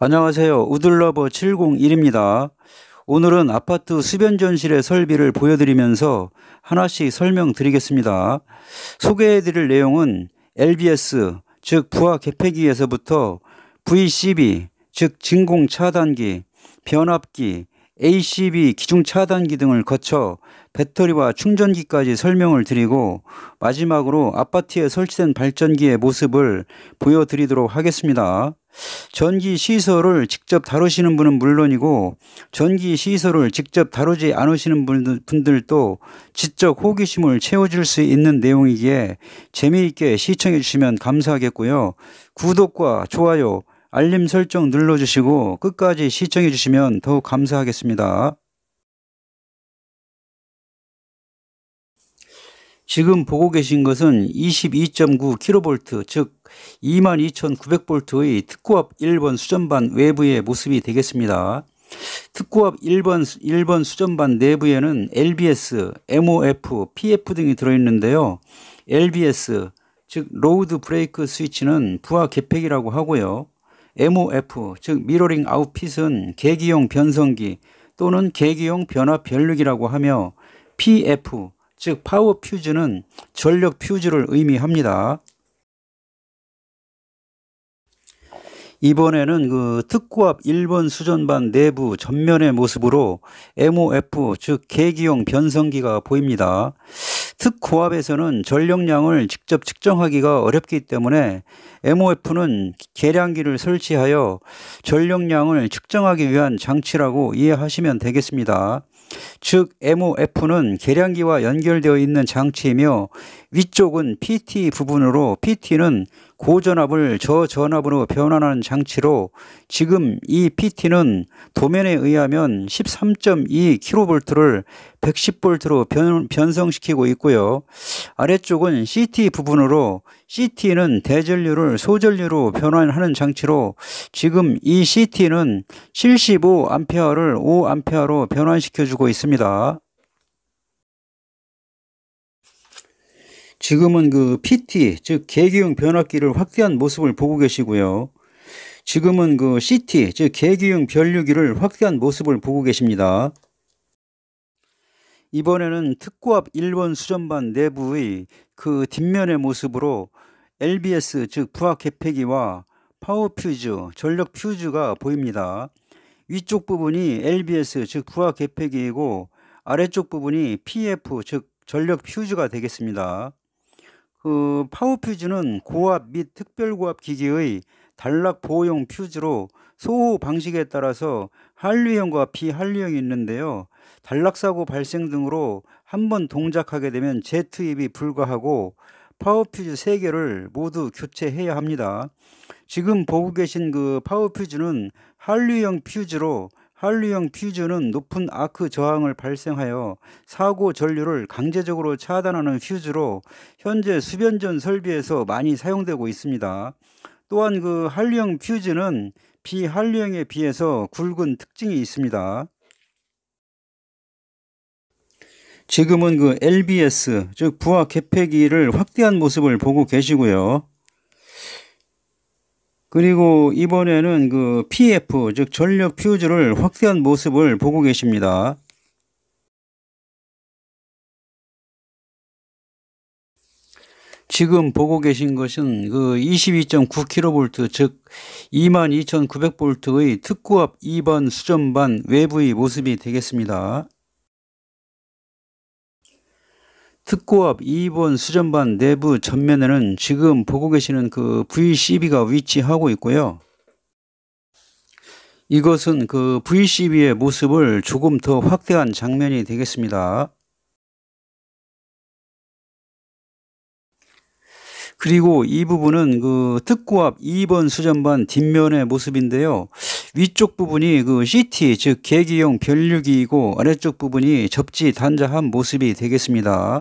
안녕하세요. 우들러버 701입니다. 오늘은 아파트 수변전실의 설비를 보여드리면서 하나씩 설명드리겠습니다. 소개해드릴 내용은 LBS, 즉 부하 개폐기에서부터 VCB, 즉 진공 차단기, 변압기, ACB 기중 차단기 등을 거쳐 배터리와 충전기까지 설명을 드리고 마지막으로 아파트에 설치된 발전기의 모습을 보여드리도록 하겠습니다. 전기 시설을 직접 다루시는 분은 물론이고 전기 시설을 직접 다루지 않으시는 분들도 지적 호기심을 채워줄 수 있는 내용이기에 재미있게 시청해 주시면 감사하겠고요. 구독과 좋아요 알림 설정 눌러주시고 끝까지 시청해 주시면 더욱 감사하겠습니다. 지금 보고 계신 것은 22.9kV 즉 22,900V의 특고압 1번 수전반 외부의 모습이 되겠습니다. 특고압 1번, 1번 수전반 내부에는 LBS, MOF, PF 등이 들어있는데요. LBS, 즉 로드 브레이크 스위치는 부하 개팩이라고 하고요. MOF 즉 미러링 아웃핏은 계기용 변성기 또는 계기용 변화 변력이라고 하며 PF 즉 파워 퓨즈는 전력 퓨즈를 의미합니다. 이번에는 그 특구압 1번 수전반 내부 전면의 모습으로 MOF 즉 계기용 변성기가 보입니다. 특고압에서는 전력량을 직접 측정하기가 어렵기 때문에 MOF는 계량기를 설치하여 전력량을 측정하기 위한 장치라고 이해하시면 되겠습니다. 즉 MOF는 계량기와 연결되어 있는 장치이며 위쪽은 PT 부분으로 PT는 고전압을 저전압으로 변환하는 장치로 지금 이 PT는 도면에 의하면 13.2kV를 110V로 변, 변성시키고 있고요. 아래쪽은 CT 부분으로 CT는 대전류를 소전류로 변환하는 장치로 지금 이 CT는 75A를 5A로 변환시켜주고 있습니다. 지금은 그 PT 즉 계기형 변압기를 확대한 모습을 보고 계시고요. 지금은 그 CT 즉 계기형 변류기를 확대한 모습을 보고 계십니다. 이번에는 특구압 1번 수전반 내부의 그 뒷면의 모습으로 LBS 즉 부하 개폐기와 파워 퓨즈, 전력 퓨즈가 보입니다. 위쪽 부분이 LBS 즉 부하 개폐기이고 아래쪽 부분이 PF 즉 전력 퓨즈가 되겠습니다. 그 파워 퓨즈는 고압 및 특별고압 기기의 단락 보호용 퓨즈로 소호 방식에 따라서 한류형과 비한류형이 있는데요. 단락 사고 발생 등으로 한 번 동작하게 되면 재투입이 불가하고 파워 퓨즈 세개를 모두 교체해야 합니다. 지금 보고 계신 그 파워 퓨즈는 한류형 퓨즈로 한류형 퓨즈는 높은 아크 저항을 발생하여 사고 전류를 강제적으로 차단하는 퓨즈로 현재 수변전 설비에서 많이 사용되고 있습니다. 또한 그 한류형 퓨즈는 비한류형에 비해서 굵은 특징이 있습니다. 지금은 그 LBS 즉 부하 개폐기를 확대한 모습을 보고 계시고요. 그리고 이번에는 그 PF 즉 전력 퓨즈를 확대한 모습을 보고 계십니다. 지금 보고 계신 것은 그 22.9kV 즉 22,900V의 특구압 2번 수전반 외부의 모습이 되겠습니다. 특고업 2번 수전반 내부 전면에는 지금 보고 계시는 그 VCB가 위치하고 있고요. 이것은 그 VCB의 모습을 조금 더 확대한 장면이 되겠습니다. 그리고 이 부분은 그 특고압 2번 수전반 뒷면의 모습인데요. 위쪽 부분이 그 CT 즉계기용 변류기이고 아래쪽 부분이 접지 단자한 모습이 되겠습니다.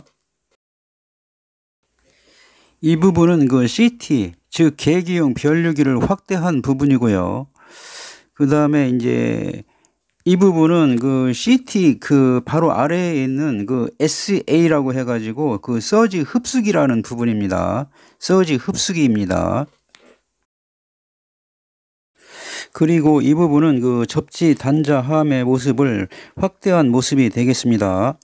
이 부분은 그 CT 즉 계기용 변류기를 확대한 부분이고요. 그 다음에 이제 이 부분은 그 CT 그 바로 아래에 있는 그 SA라고 해가지고 그 서지 흡수기라는 부분입니다. 서지 흡수기입니다. 그리고 이 부분은 그 접지 단자 함의 모습을 확대한 모습이 되겠습니다.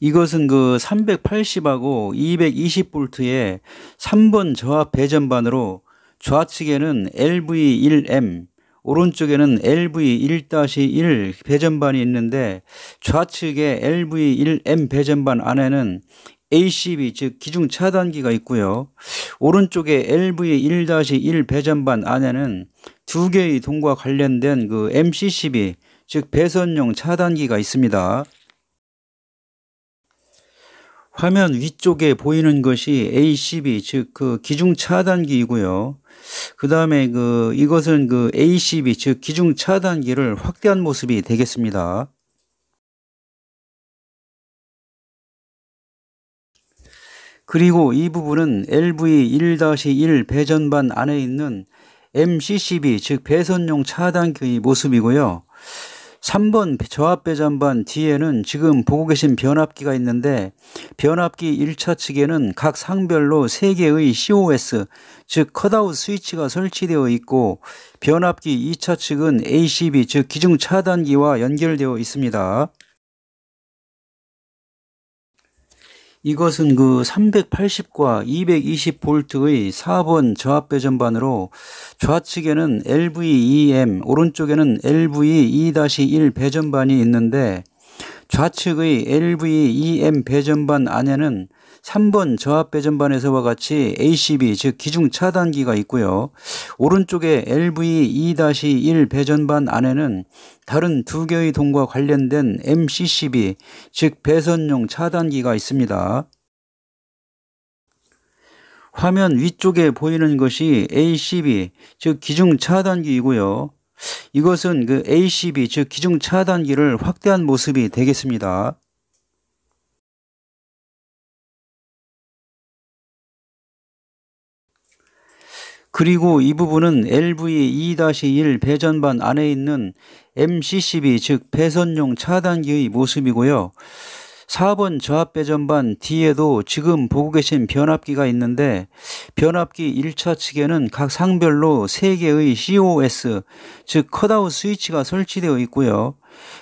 이것은 그 380하고 220볼트의 3번 저압 배전반으로 좌측에는 LV1M, 오른쪽에는 LV1-1 배전반이 있는데 좌측에 LV1M 배전반 안에는 ACB 즉 기중 차단기가 있고요. 오른쪽에 LV1-1 배전반 안에는 두 개의 동과 관련된 그 MCCB 즉 배선용 차단기가 있습니다. 화면 위쪽에 보이는 것이 ACB 즉 그 기중 차단기이고요. 그다음에 그 이것은 그 ACB 즉 기중 차단기를 확대한 모습이 되겠습니다. 그리고 이 부분은 LV1-1 배전반 안에 있는 MCCB 즉 배선용 차단기의 모습이고요. 3번 저압배 잔반 뒤에는 지금 보고 계신 변압기가 있는데 변압기 1차 측에는 각 상별로 3개의 COS 즉 컷아웃 스위치가 설치되어 있고 변압기 2차 측은 ACB 즉 기중 차단기와 연결되어 있습니다. 이것은 그 380과 220볼트의 4번 저압배 전반으로 좌측에는 LVEM, 오른쪽에는 l v e 1 배전반이 있는데 좌측의 LVEM 배전반 안에는 3번 저압 배전반에서와 같이 ACB 즉 기중 차단기가 있고요. 오른쪽에 LVE-1 배전반 안에는 다른 두 개의 동과 관련된 MCCB 즉 배선용 차단기가 있습니다. 화면 위쪽에 보이는 것이 ACB 즉 기중 차단기이고요. 이것은 그 ACB 즉 기중 차단기를 확대한 모습이 되겠습니다. 그리고 이 부분은 LV2-1 e 배전반 안에 있는 MCCB 즉 배선용 차단기의 모습이고요. 4번 저압배 전반 뒤에도 지금 보고 계신 변압기가 있는데 변압기 1차 측에는 각 상별로 3개의 COS 즉 컷아웃 스위치가 설치되어 있고요.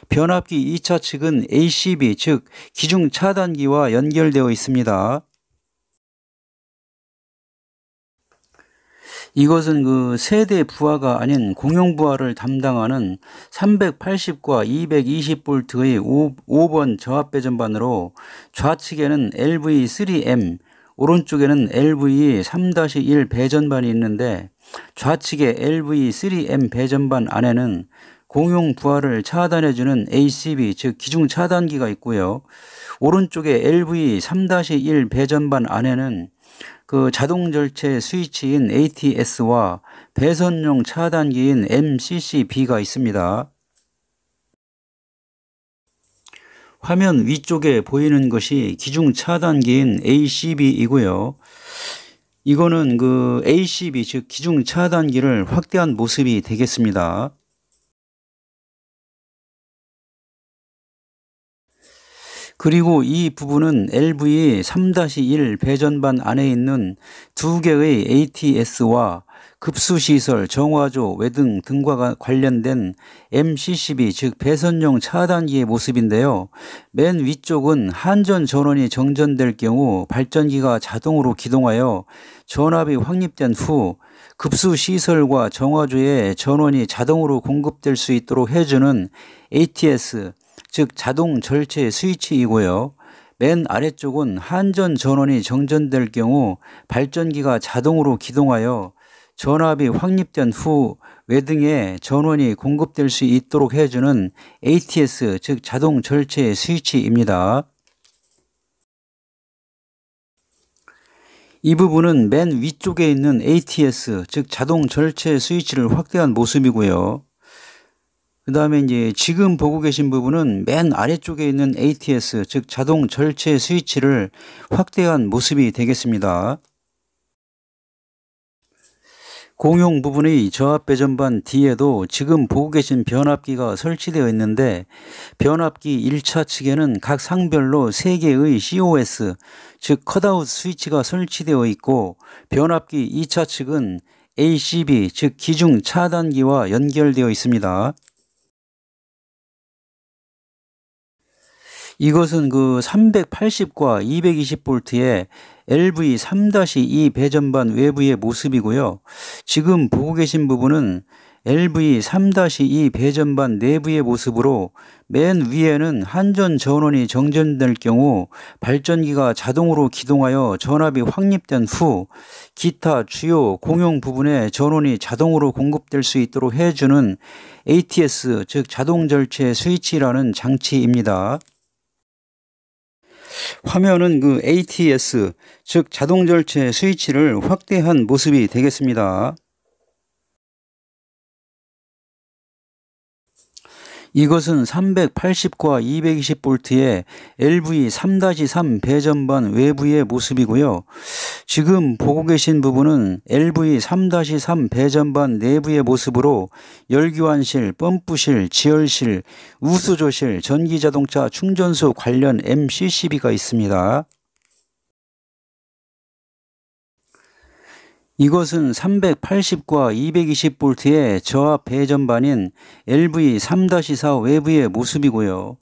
변압기 2차 측은 ACB 즉 기중 차단기와 연결되어 있습니다. 이것은 그 세대 부하가 아닌 공용 부하를 담당하는 380과 220볼트의 5, 번 저압 배전반으로 좌측에는 LV3M, 오른쪽에는 LV3-1 배전반이 있는데 좌측에 LV3M 배전반 안에는 공용 부하를 차단해주는 ACB 즉 기중 차단기가 있고요. 오른쪽에 LV3-1 배전반 안에는 그 자동 절체 스위치인 ATS와 배선용 차단기인 MCCB가 있습니다. 화면 위쪽에 보이는 것이 기중 차단기인 ACB이고요. 이거는 그 ACB 즉 기중 차단기를 확대한 모습이 되겠습니다. 그리고 이 부분은 LV 3-1 배전반 안에 있는 두 개의 ATS와 급수시설, 정화조, 외등 등과 관련된 MCCB 즉 배선용 차단기의 모습인데요. 맨 위쪽은 한전 전원이 정전될 경우 발전기가 자동으로 기동하여 전압이 확립된 후 급수시설과 정화조에 전원이 자동으로 공급될 수 있도록 해주는 ATS 즉 자동 절체 스위치이고요. 맨 아래쪽은 한전 전원이 정전될 경우 발전기가 자동으로 기동하여 전압이 확립된 후 외등에 전원이 공급될 수 있도록 해주는 ATS 즉 자동 절제 스위치입니다. 이 부분은 맨 위쪽에 있는 ATS 즉 자동 절제 스위치를 확대한 모습이고요. 그 다음에 이제 지금 보고 계신 부분은 맨 아래쪽에 있는 ATS, 즉 자동 절제 스위치를 확대한 모습이 되겠습니다. 공용 부분의 저압 배전반 뒤에도 지금 보고 계신 변압기가 설치되어 있는데 변압기 1차 측에는 각 상별로 3개의 COS 즉 컷아웃 스위치가 설치되어 있고 변압기 2차 측은 ACB 즉 기중 차단기와 연결되어 있습니다. 이것은 그 380과 220볼트의 LV 3-2 배전반 외부의 모습이고요. 지금 보고 계신 부분은 LV 3-2 배전반 내부의 모습으로 맨 위에는 한전 전원이 정전될 경우 발전기가 자동으로 기동하여 전압이 확립된 후 기타 주요 공용 부분에 전원이 자동으로 공급될 수 있도록 해주는 ATS 즉 자동 절체 스위치라는 장치입니다. 화면은 그 ATS 즉 자동 절제 스위치를 확대한 모습이 되겠습니다. 이것은 380과 220볼트의 LV 3-3 배전반 외부의 모습이고요. 지금 보고 계신 부분은 LV 3-3 배전반 내부의 모습으로 열교환실, 펌프실, 지열실, 우수조실, 전기자동차 충전소 관련 MCCB가 있습니다. 이것은 380과 220볼트의 저압 배전반인 LV3-4 외부의 모습이고요.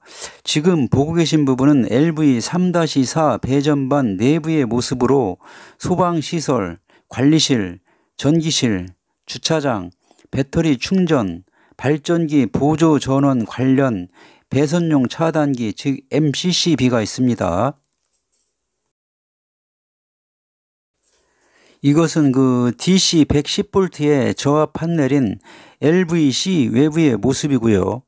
지금 보고 계신 부분은 LV3-4 배전반 내부의 모습으로 소방시설, 관리실, 전기실, 주차장, 배터리 충전, 발전기 보조 전원 관련 배선용 차단기 즉 MCCB가 있습니다. 이것은 그 DC 1 1 0볼트의 저압 판넬인 LVC 외부의 모습이고요.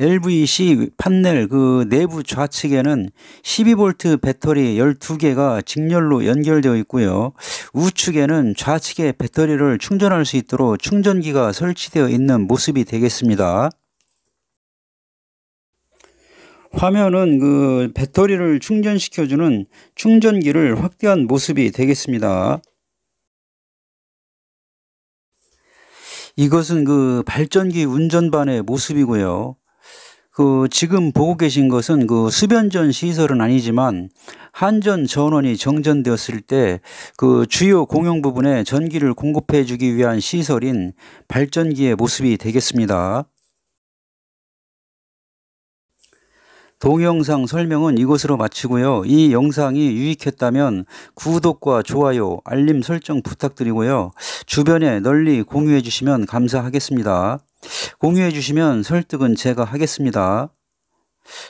LVC 판넬 그 내부 좌측에는 1 2볼트 배터리 12개가 직렬로 연결되어 있고요. 우측에는 좌측에 배터리를 충전할 수 있도록 충전기가 설치되어 있는 모습이 되겠습니다. 화면은 그 배터리를 충전시켜주는 충전기를 확대한 모습이 되겠습니다. 이것은 그 발전기 운전반의 모습이고요. 그 지금 보고 계신 것은 그 수변전 시설은 아니지만 한전 전원이 정전되었을 때 그 주요 공용 부분에 전기를 공급해 주기 위한 시설인 발전기의 모습이 되겠습니다. 동영상 설명은 이것으로 마치고요. 이 영상이 유익했다면 구독과 좋아요, 알림 설정 부탁드리고요. 주변에 널리 공유해 주시면 감사하겠습니다. 공유해 주시면 설득은 제가 하겠습니다.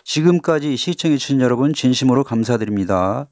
지금까지 시청해 주신 여러분 진심으로 감사드립니다.